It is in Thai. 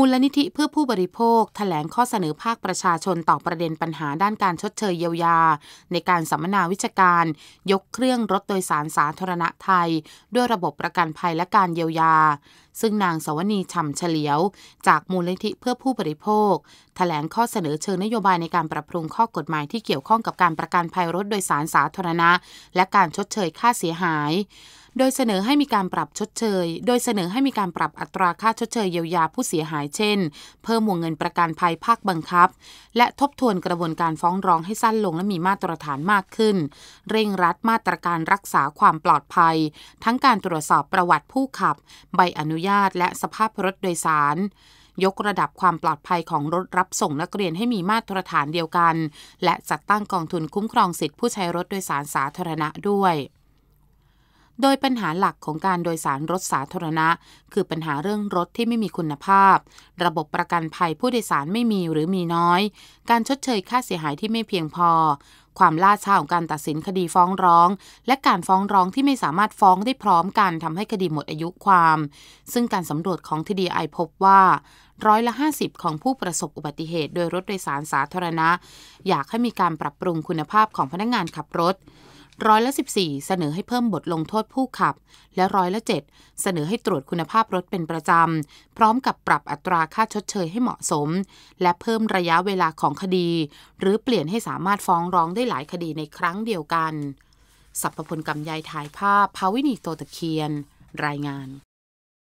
มูลนิธิเพื่อผู้บริโภคถแถลงข้อเสนอภาคประชาชนต่อประเด็นปัญหาด้านการชดเชยเยียวยาในการสัมมนาวิชาการยกเครื่องรถโดยสารสาธารณะไทยด้วยระบบประกันภัยและการเยียวยา ซึ่งนางสวนีช่ำเฉลียวจากมูลนิธิเพื่อผู้บริโภคถแถลงข้อเสนอเชิงนโยบายในการปรับปรุงข้อกฎหมายที่เกี่ยวข้องกับการประกันภัยรถโดยสารสาธารณะและการชดเชยค่าเสียหายโดยเสนอให้มีการปรับชดเชย โดยเสนอให้มีการปรับอัตราค่าชดเชยเยียวยาผู้เสียหายเช่น เพิ่มวงเงินประกันภัยภาคบังคับ และทบทวนกระบวนการฟ้องร้องให้สั้นลงและมีมาตรฐานมากขึ้น เร่งรัดมาตรการรักษาความปลอดภัย ทั้งการตรวจสอบประวัติผู้ขับ ใบอนุญาตและสภาพรถโดยสาร ยกระดับความปลอดภัยของรถรับส่งนักเรียนให้มีมาตรฐานเดียวกัน และจัดตั้งกองทุนคุ้มครองสิทธิผู้ใช้รถโดยสารสาธารณะด้วยโดยปัญหาหลักของการโดยสารรถสาธารณะ คือปัญหาเรื่องรถที่ไม่มีคุณภาพ ระบบประกันภัยผู้โดยสารไม่มีหรือมีน้อย การชดเชยค่าเสียหายที่ไม่เพียงพอ ความล่าช้าของการตัดสินคดีฟ้องร้อง และการฟ้องร้องที่ไม่สามารถฟ้องได้พร้อมกันทำให้คดีหมดอายุความ ซึ่งการสำรวจของทีดีไอพบว่า ร้อยละ 50 ของผู้ประสบอุบัติเหตุ โดยรถโดยสารสาธารณะ อยากให้มีการปรับปรุงคุณภาพของพนักงงานขับรถร้อยละ14เสนอให้เพิ่มบทลงโทษผู้ขับ และร้อยละ7เสนอให้ตรวจคุณภาพรถเป็นประจำ พร้อมกับปรับอัตราค่าชดเชยให้เหมาะสม และเพิ่มระยะเวลาของคดี หรือเปลี่ยนให้สามารถฟ้องร้องได้หลายคดีในครั้งเดียวกันสัพพพลกำยายถ่ายภาพภาวินีโตตะเคียน รายงาน